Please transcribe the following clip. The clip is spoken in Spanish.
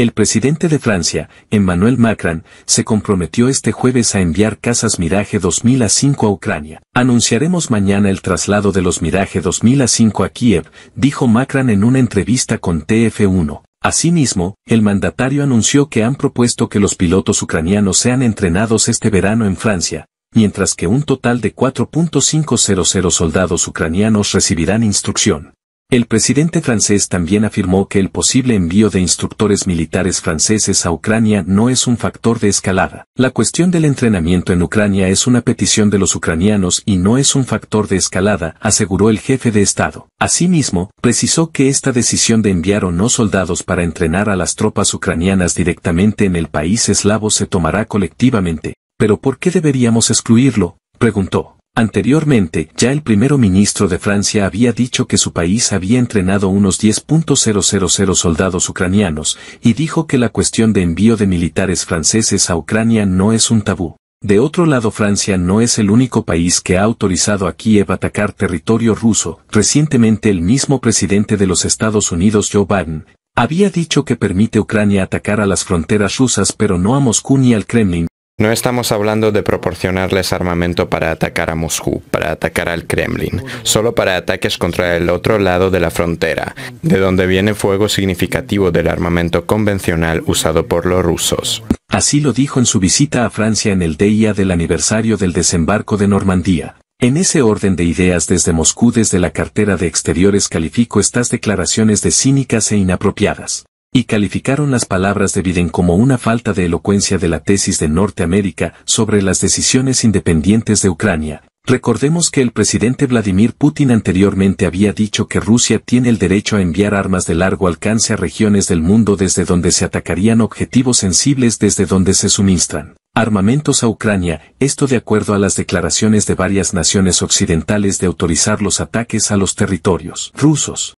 El presidente de Francia, Emmanuel Macron, se comprometió este jueves a enviar casas Mirage 2005 a Ucrania. Anunciaremos mañana el traslado de los Mirage 2005 a a Kiev, dijo Macron en una entrevista con TF1. Asimismo, el mandatario anunció que han propuesto que los pilotos ucranianos sean entrenados este verano en Francia, mientras que un total de 4.500 soldados ucranianos recibirán instrucción. El presidente francés también afirmó que el posible envío de instructores militares franceses a Ucrania no es un factor de escalada. La cuestión del entrenamiento en Ucrania es una petición de los ucranianos y no es un factor de escalada, aseguró el jefe de Estado. Asimismo, precisó que esta decisión de enviar o no soldados para entrenar a las tropas ucranianas directamente en el país eslavo se tomará colectivamente. ¿Pero por qué deberíamos excluirlo? preguntó. Anteriormente, ya el primer ministro de Francia había dicho que su país había entrenado unos 10.000 soldados ucranianos, y dijo que la cuestión de envío de militares franceses a Ucrania no es un tabú. De otro lado, Francia no es el único país que ha autorizado a Kiev atacar territorio ruso. Recientemente el mismo presidente de los Estados Unidos, Joe Biden, había dicho que permite a Ucrania atacar a las fronteras rusas pero no a Moscú ni al Kremlin, no estamos hablando de proporcionarles armamento para atacar a Moscú, para atacar al Kremlin, solo para ataques contra el otro lado de la frontera, de donde viene fuego significativo del armamento convencional usado por los rusos. Así lo dijo en su visita a Francia en el día del aniversario del desembarco de Normandía. En ese orden de ideas desde Moscú desde la cartera de Exteriores califico estas declaraciones de cínicas e inapropiadas y calificaron las palabras de Biden como una falta de elocuencia de la tesis de Norteamérica sobre las decisiones independientes de Ucrania. Recordemos que el presidente Vladimir Putin anteriormente había dicho que Rusia tiene el derecho a enviar armas de largo alcance a regiones del mundo desde donde se atacarían objetivos sensibles desde donde se suministran armamentos a Ucrania, esto de acuerdo a las declaraciones de varias naciones occidentales de autorizar los ataques a los territorios rusos.